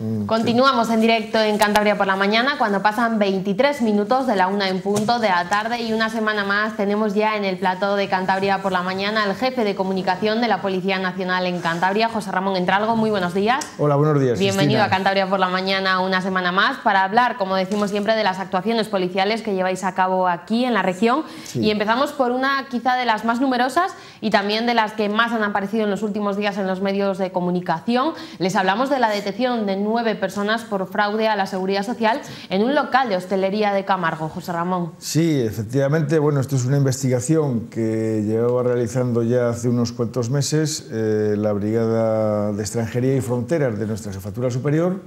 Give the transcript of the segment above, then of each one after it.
Mm, Continuamos en directo en Cantabria por la mañana cuando pasan 23 minutos de la una en punto de la tarde y una semana más tenemos ya en el plato de Cantabria por la mañana al jefe de comunicación de la Policía Nacional en Cantabria, José Ramón Entralgo. Muy buenos días. Hola, buenos días. Bienvenido a Cantabria por la mañana una semana más para hablar, como decimos siempre, de las actuaciones policiales que lleváis a cabo aquí en la región. Y empezamos por una quizá de las más numerosas y también de las que más han aparecido en los últimos días en los medios de comunicación. Les hablamos de la detección de nueve personas por fraude a la seguridad social en un local de hostelería de Camargo. José Ramón. Sí, efectivamente, bueno, esto es una investigación que llevaba realizando ya hace unos cuantos meses eh, la Brigada de Extranjería y Fronteras de nuestra Jefatura Superior,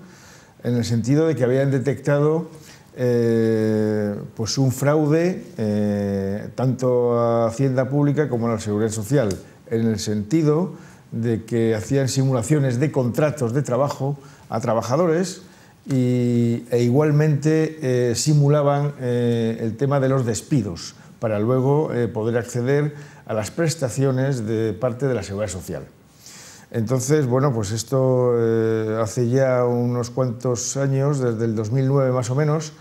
en el sentido de que habían detectado eh, pues un fraude eh, tanto a Hacienda Pública como a la Seguridad Social, en el sentido de que hacían simulaciones de contratos de trabajo a trabajadores y, e igualmente eh, simulaban el tema de los despidos para luego poder acceder a las prestaciones de parte de la Seguridad Social. Entonces, bueno, pues esto hace ya unos cuantos años, desde el 2009 más o menos,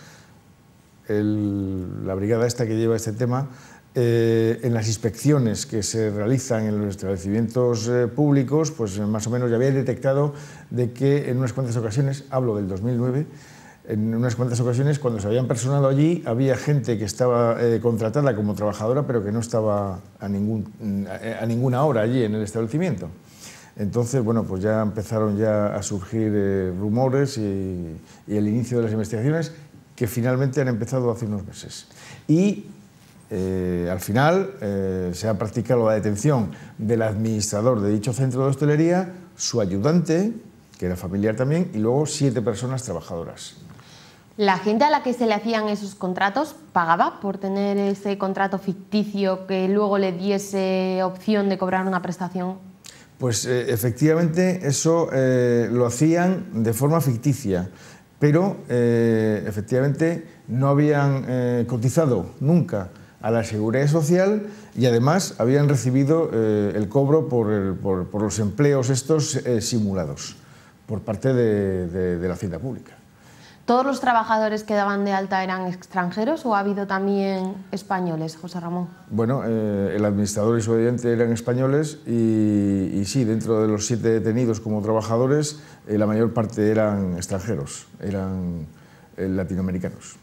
la brigada esta que lleva este tema, eh, en las inspecciones que se realizan en los establecimientos eh, públicos, pues eh, más o menos ya había detectado de que en unas cuantas ocasiones, hablo del 2009, en unas cuantas ocasiones cuando se habían personado allí había gente que estaba contratada como trabajadora pero que no estaba a, ningún, a, ninguna hora allí en el establecimiento. Entonces, bueno, pues ya empezaron ya a surgir rumores y, y el inicio de las investigaciones que finalmente han empezado hace unos meses. Y eh, al final eh, se ha practicado la detención del administrador de dicho centro de hostelería, su ayudante, que era familiar también, y luego siete personas trabajadoras. ¿La gente a la que se le hacían esos contratos pagaba por tener ese contrato ficticio que luego le diese opción de cobrar una prestación? Pues eh, efectivamente eso lo hacían de forma ficticia pero eh, efectivamente no habían eh, cotizado nunca a la seguridad social y además habían recibido eh, el cobro por, los empleos estos simulados por parte de la hacienda pública. ¿Todos los trabajadores que daban de alta eran extranjeros o ha habido también españoles, José Ramón? Bueno, eh, el administrador y su oyente eran españoles y, sí, dentro de los siete detenidos como trabajadores, eh, la mayor parte eran extranjeros, eran eh, latinoamericanos.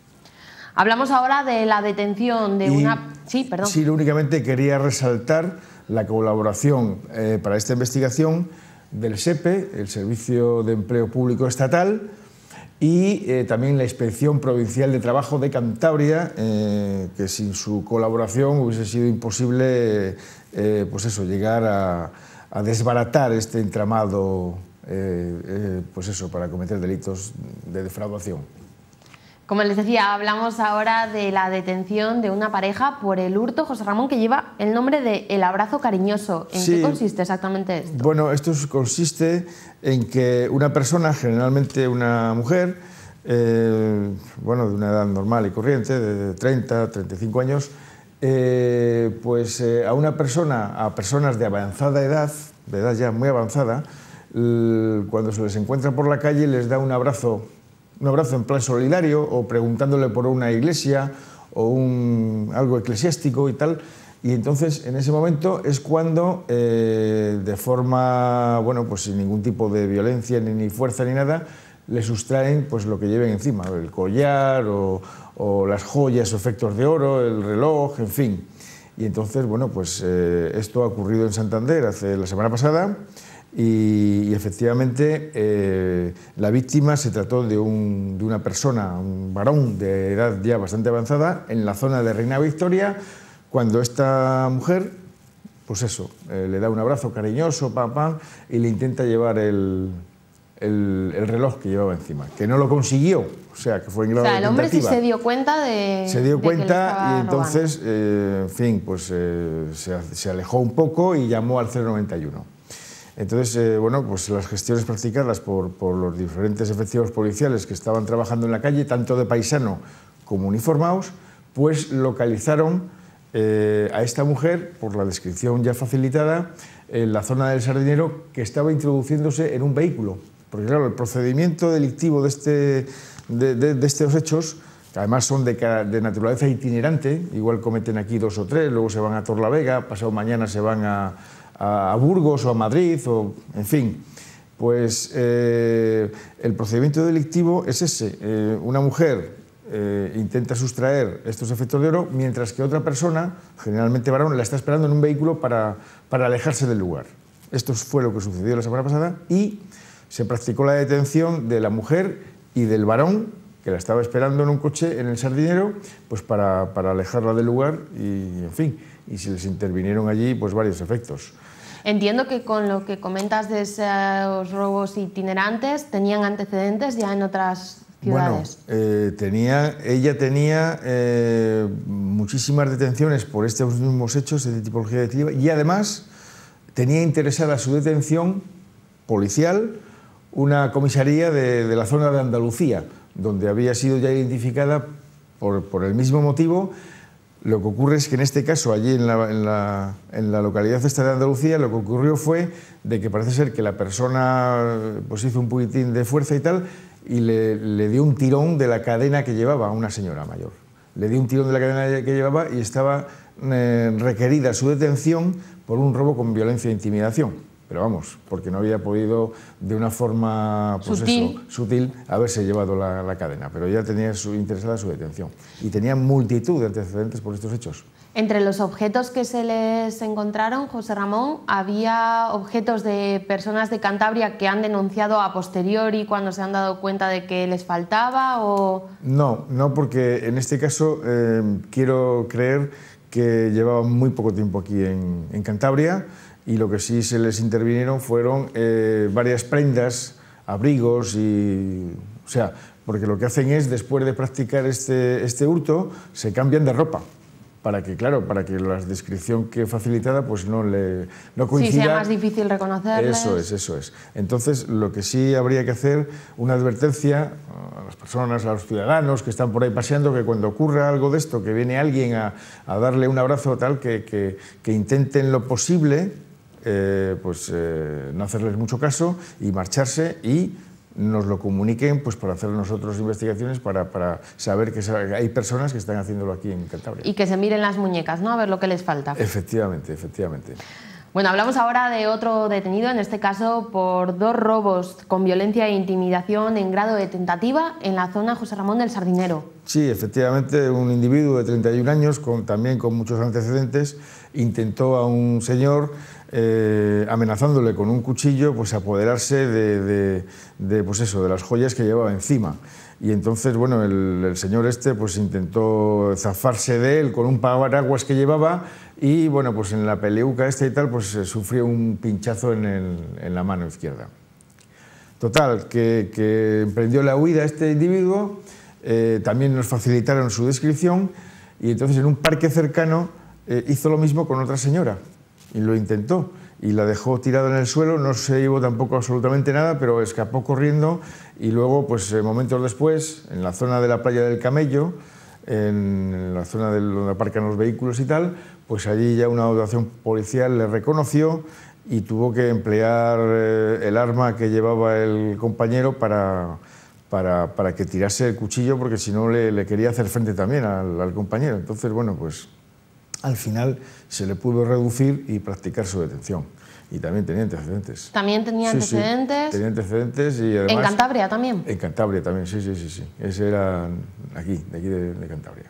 Hablamos ahora de la detención de una... Sí, perdón. Sí, únicamente quería resaltar la colaboración para esta investigación del SEPE, el Servicio de Empleo Público Estatal, y eh, también la Inspección Provincial de Trabajo de Cantabria, eh, que sin su colaboración hubiese sido imposible eh, pues eso, llegar a, a desbaratar este entramado pues eso, para cometer delitos de defraudación. Como les decía, hablamos ahora de la detención de una pareja por el hurto, José Ramón, que lleva el nombre de El abrazo cariñoso. ¿En qué consiste exactamente esto? Bueno, esto consiste en que una persona, generalmente una mujer, eh, bueno, de una edad normal y corriente, de 30, 35 años, eh, pues eh, a una persona, a personas de avanzada edad, de edad ya muy avanzada, cuando se les encuentra por la calle les da un abrazo un abrazo en plan solidario o preguntándole por una iglesia o un, algo eclesiástico y tal. Y entonces, en ese momento es cuando, eh, de forma, bueno, pues sin ningún tipo de violencia, ni, fuerza, ni nada, le sustraen pues lo que lleven encima, el collar o, las joyas o efectos de oro, el reloj, en fin. Y entonces, bueno, pues eh, esto ha ocurrido en Santander hace la semana pasada y, efectivamente eh, la víctima se trató de, un, de una persona, un varón de edad ya bastante avanzada, en la zona de Reina Victoria, cuando esta mujer, pues eso, eh, le da un abrazo cariñoso, pam, pam, y le intenta llevar el, reloj que llevaba encima, que no lo consiguió, o sea, que fue en O sea, el hombre sí se dio cuenta de. Se dio cuenta y entonces, eh, en fin, pues se, alejó un poco y llamó al 091. Entonces, eh, bueno, pues las gestiones practicadas por, los diferentes efectivos policiales que estaban trabajando en la calle, tanto de paisano como uniformados, pues localizaron eh, a esta mujer, por la descripción ya facilitada, en la zona del sardinero, que estaba introduciéndose en un vehículo. Porque claro, el procedimiento delictivo de, este, de, estos hechos, que además son de, de, naturaleza itinerante, igual cometen aquí dos o tres, luego se van a Torlavega, pasado mañana se van a, a, Burgos o a Madrid, o, en fin. Pues eh, el procedimiento delictivo es ese. Eh, una mujer eh, intenta sustraer estos efectos de oro, mientras que otra persona, generalmente varón, la está esperando en un vehículo para, alejarse del lugar. Esto fue lo que sucedió la semana pasada y se practicó la detención de la mujer y del varón que la estaba esperando en un coche en el sardinero, pues para, alejarla del lugar y, en fin, y se les intervinieron allí pues varios efectos. Entiendo que con lo que comentas de esos robos itinerantes, ¿tenían antecedentes ya en otras ciudades? Eh, tenía, ella tenía eh, muchísimas detenciones por estos mismos hechos de tipología delictiva y además tenía interesada su detención policial una comisaría de, la zona de Andalucía, donde había sido ya identificada por, por el mismo motivo lo que ocurre es que en este caso, allí en la, localidad esta de Andalucía, lo que ocurrió fue de que parece ser que la persona pues, hizo un poquitín de fuerza y tal, y le, dio un tirón de la cadena que llevaba a una señora mayor. Le dio un tirón de la cadena que llevaba y estaba eh, requerida su detención por un robo con violencia e intimidación pero vamos, porque no había podido de una forma pues sutil. haberse llevado la, cadena, pero ya tenía su, interesada su detención. Y tenía multitud de antecedentes por estos hechos. Entre los objetos que se les encontraron, José Ramón, había objetos de personas de Cantabria que han denunciado a posteriori cuando se han dado cuenta de que les faltaba o... No, no, porque en este caso eh, quiero creer que llevaba muy poco tiempo aquí en, en Cantabria y lo que sí se les intervinieron fueron eh, varias prendas, abrigos y... O sea, porque lo que hacen es, después de practicar este, este hurto, se cambian de ropa para que, claro, para que la descripción que facilitada pues no le no coincida. Sí, sea más difícil reconocer. Eso es, eso es. Entonces, lo que sí habría que hacer, una advertencia a las personas, a los ciudadanos que están por ahí paseando, que cuando ocurra algo de esto, que viene alguien a, darle un abrazo tal, que, que intenten lo posible eh, pues, eh, no hacerles mucho caso y marcharse y nos lo comuniquen pues, para hacer nosotros investigaciones, para, saber que hay personas que están haciéndolo aquí en Cantabria. Y que se miren las muñecas, ¿no? A ver lo que les falta. Efectivamente, efectivamente. Bueno, hablamos ahora de otro detenido, en este caso por dos robos con violencia e intimidación en grado de tentativa en la zona José Ramón del Sardinero. Sí, efectivamente, un individuo de 31 años, con, también con muchos antecedentes, intentó a un señor eh, amenazándole con un cuchillo, pues apoderarse de, pues eso, de las joyas que llevaba encima. Y entonces, bueno, el, señor este pues intentó zafarse de él con un paraguas que llevaba y, bueno, pues en la peleuca esta y tal, pues eh, sufrió un pinchazo en, la mano izquierda. Total, que, emprendió la huida este individuo, eh, también nos facilitaron su descripción y entonces en un parque cercano hizo lo mismo con otra señora, y lo intentó y la dejó tirada en el suelo, no se llevó tampoco absolutamente nada, pero escapó corriendo y luego, pues eh, momentos después, en la zona de la playa del Camello, en la zona de donde aparcan los vehículos y tal, pues allí ya una dotación policial le reconoció y tuvo que emplear eh, el arma que llevaba el compañero para, para, que tirase el cuchillo, porque si no le, quería hacer frente también al compañero. Entonces, bueno, pues al final se le pudo reducir y practicar su detención. Y también tenía antecedentes. También tenía antecedentes. tenía antecedentes y además, En Cantabria también. En Cantabria también, sí, sí, sí, sí. Ese era aquí, de aquí de, Cantabria.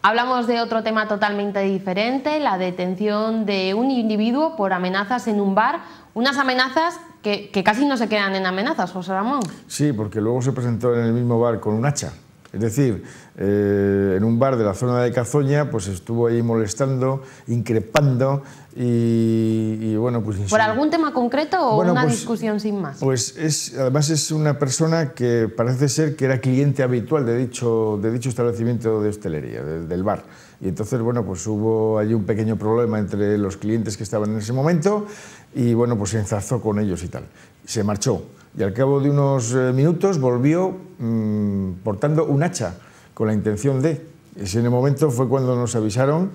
Hablamos de otro tema totalmente diferente, la detención de un individuo por amenazas en un bar, unas amenazas que, que casi no se quedan en amenazas, José Ramón. Sí, porque luego se presentó en el mismo bar con un hacha. Es decir, eh, en un bar de la zona de Cazoña, pues estuvo ahí molestando, increpando y, bueno, pues... ¿Por algún tema concreto o una pues, discusión sin más? Pues además es una persona que parece ser que era cliente habitual de dicho, establecimiento de hostelería, del bar. Y entonces, bueno, pues hubo allí un pequeño problema entre los clientes que estaban en ese momento y bueno, pues se enzarzó con ellos y tal. Se marchó y al cabo de unos eh, minutos volvió mm, portando un hacha con la intención de. Ese en el momento fue cuando nos avisaron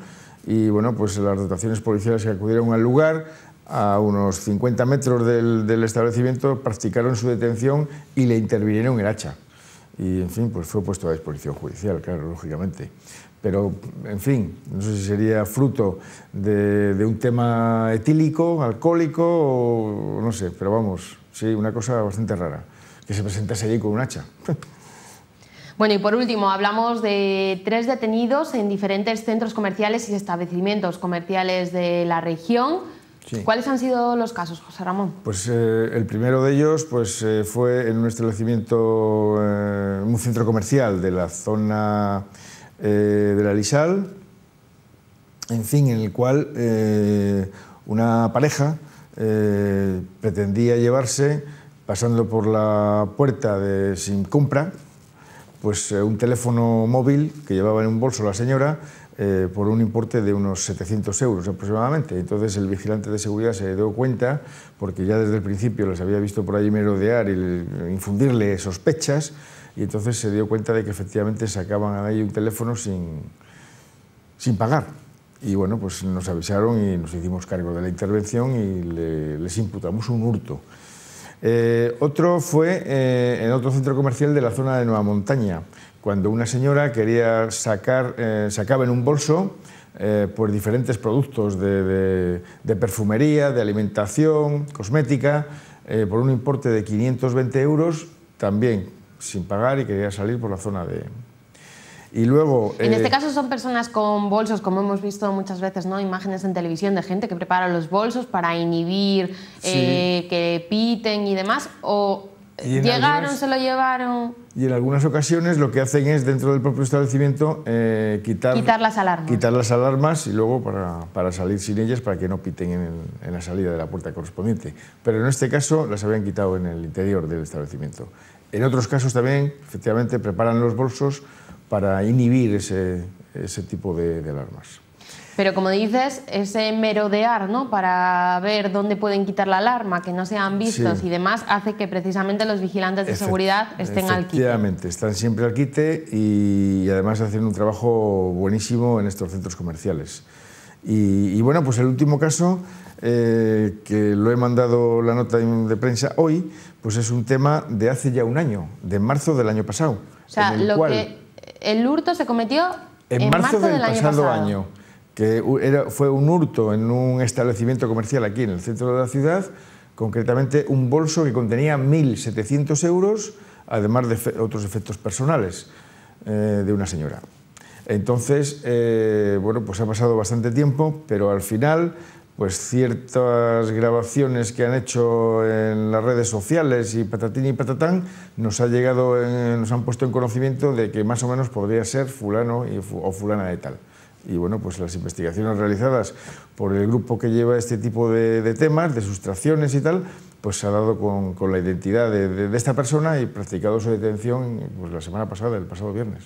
y bueno, pues las dotaciones policiales que acudieron al lugar a unos 50 metros del, del establecimiento practicaron su detención y le intervinieron el hacha. Y en fin, pues fue puesto a disposición judicial, claro, lógicamente pero en fin, no sé si sería fruto de, un tema etílico, alcohólico, o no sé, pero vamos, sí, una cosa bastante rara, que se presentase allí con un hacha. Bueno, y por último, hablamos de tres detenidos en diferentes centros comerciales y establecimientos comerciales de la región. ¿Cuáles han sido los casos, José Ramón? Pues eh, el primero de ellos pues, eh, fue en un establecimiento, eh, un centro comercial de la zona eh, de la LISAL en fin, en el cual eh, una pareja eh, pretendía llevarse, pasando por la puerta de sin compra, pues un teléfono móvil que llevaba en un bolso la señora por un importe de unos 700 euros aproximadamente. Entonces el vigilante de seguridad se dio cuenta, porque ya desde el principio les había visto por allí merodear y infundirle sospechas, y entonces se dio cuenta de que efectivamente sacaban ahí un teléfono sin, sin pagar. Y bueno, pues nos avisaron y nos hicimos cargo de la intervención y les imputamos un hurto. Eh, otro fue eh, en otro centro comercial de la zona de Nueva Montaña, cuando una señora quería sacar, eh, sacaba en un bolso pues diferentes productos de, de, perfumería, de alimentación, cosmética, por un importe de 520 euros, también sin pagar y quería salir por la zona de... Y luego... En este eh, caso son personas con bolsos, como hemos visto muchas veces, ¿no? Imágenes en televisión de gente que prepara los bolsos para inhibir, eh, que piten y demás, o llegaron, se lo llevaron. Y en algunas ocasiones lo que hacen es dentro del propio establecimiento eh, quitar, quitar las alarmas. Quitar las alarmas y luego para, para salir sin ellas para que no piten en, en, la salida de la puerta correspondiente. Pero en este caso las habían quitado en el interior del establecimiento. En otros casos también, efectivamente, preparan los bolsos para inhibir ese, tipo de, alarmas. Pero como dices, ese merodear, ¿no? Para ver dónde pueden quitar la alarma, que no sean vistos y demás, hace que precisamente los vigilantes de seguridad estén al quite. Efectivamente, están siempre al quite y, además hacen un trabajo buenísimo en estos centros comerciales. y bueno, pues el último caso eh, que lo he mandado la nota de prensa hoy, pues es un tema de hace ya un año, de marzo del año pasado. O sea, lo que el hurto se cometió en, marzo, del, año pasado, año. que fue un hurto en un establecimiento comercial aquí en el centro de la ciudad, concretamente un bolso que contenía 1.700 euros, además de otros efectos personales eh, de una señora. Entonces, eh, bueno, pues ha pasado bastante tiempo, pero al final pues ciertas grabaciones que han hecho en las redes sociales y patatín y patatán nos ha llegado nos han puesto en conocimiento de que más o menos podría ser fulano o fulana de tal y bueno pues las investigaciones realizadas por el grupo que lleva este tipo de, temas de sustracciones y tal pues se ha dado con, la identidad de, de, esta persona y practicado su detención pues, la semana pasada el pasado viernes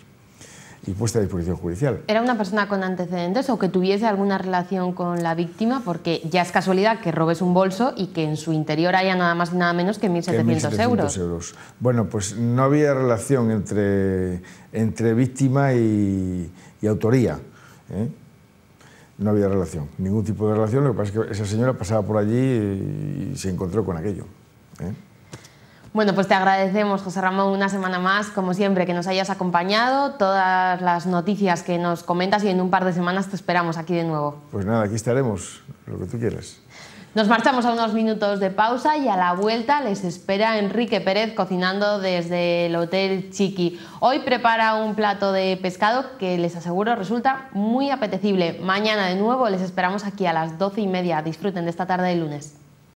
y puesta a disposición judicial. ¿Era una persona con antecedentes o que tuviese alguna relación con la víctima? Porque ya es casualidad que robes un bolso y que en su interior haya nada más y nada menos que 1.700, euros. Bueno, pues no había relación entre, entre víctima y, autoría. ¿eh? No había relación, ningún tipo de relación. Lo que pasa es que esa señora pasaba por allí y se encontró con aquello. ¿eh? Bueno, pues te agradecemos, José Ramón, una semana más, como siempre, que nos hayas acompañado, todas las noticias que nos comentas y en un par de semanas te esperamos aquí de nuevo. Pues nada, aquí estaremos, lo que tú quieras. Nos marchamos a unos minutos de pausa y a la vuelta les espera Enrique Pérez cocinando desde el Hotel Chiqui. Hoy prepara un plato de pescado que les aseguro resulta muy apetecible. Mañana de nuevo les esperamos aquí a las doce y media. Disfruten de esta tarde de lunes.